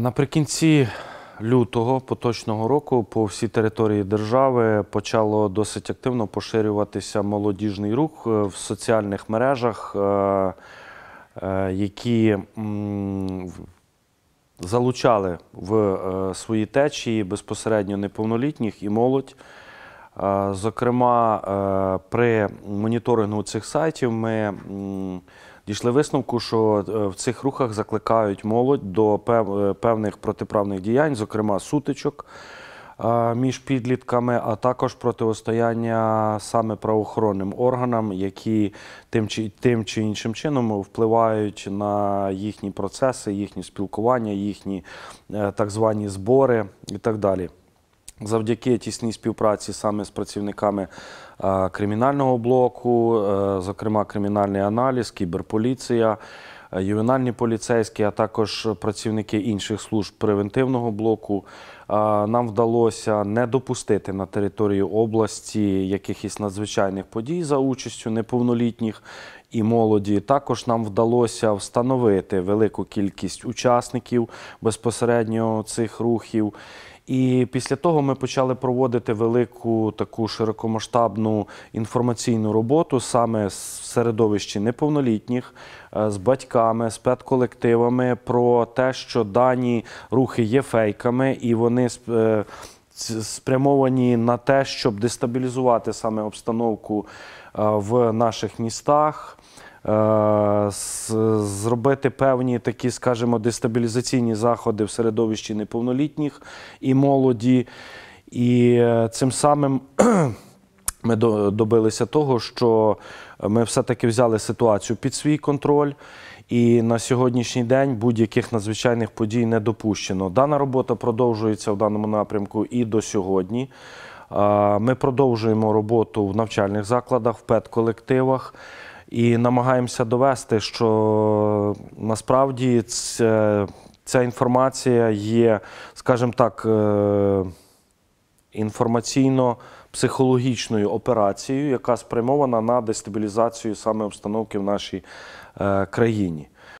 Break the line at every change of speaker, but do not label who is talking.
Наприкінці лютого поточного року по всій території держави почало досить активно поширюватися молодіжний рух е, в соціальних мережах, е, е, які залучали в свої течії безпосередньо неповнолітніх і молодь. Зокрема, при моніторингу цих сайтів ми дійшли висновку, що е, в цих рухах закликають молодь до е, певних протиправних діянь, зокрема сутичок між підлітками, а також протистояння саме правоохоронним органам, які тим чи тим чи іншим чином впливають на їхні процеси, їхні спілкування, їхні е, так звані збори і так далі. Завдяки тісній співпраці саме з працівниками е, кримінального блоку, е, зокрема, кримінальний аналіз, кіберполіція, е, ювенальні поліцейські, а також працівники інших служб превентивного блоку. Нам вдалося не допустити на території області якихось надзвичайних подій за участю неповнолітніх, і молоді. Також нам вдалося встановити велику кількість учасників безпосередньо цих рухів. І після того ми почали проводити велику таку широкомасштабну інформаційну роботу саме з середовищі неповнолітніх е, з батьками, з педколективами про те, що дані рухи є фейками і вони е, спрямовані на те, щоб дестабілізувати саме обстановку е, в наших містах. Е, зробити певні такі, скажімо, дестабілізаційні заходи в середовищі неповнолітніх і молоді, і е, цим самим ми добилися того, що ми все-таки взяли ситуацію під свій контроль, і на сьогоднішній день будь-яких надзвичайних подій не допущено. Дана робота продовжується в даному напрямку і до сьогодні. Ми продовжуємо роботу в навчальних закладах, в педколективах і намагаємося довести, що насправді е, ця інформація є, скажімо так. Е, інформаційно-психологічною операцією, яка спрямована на дестабілізацію саме обстановки в нашій е, країні.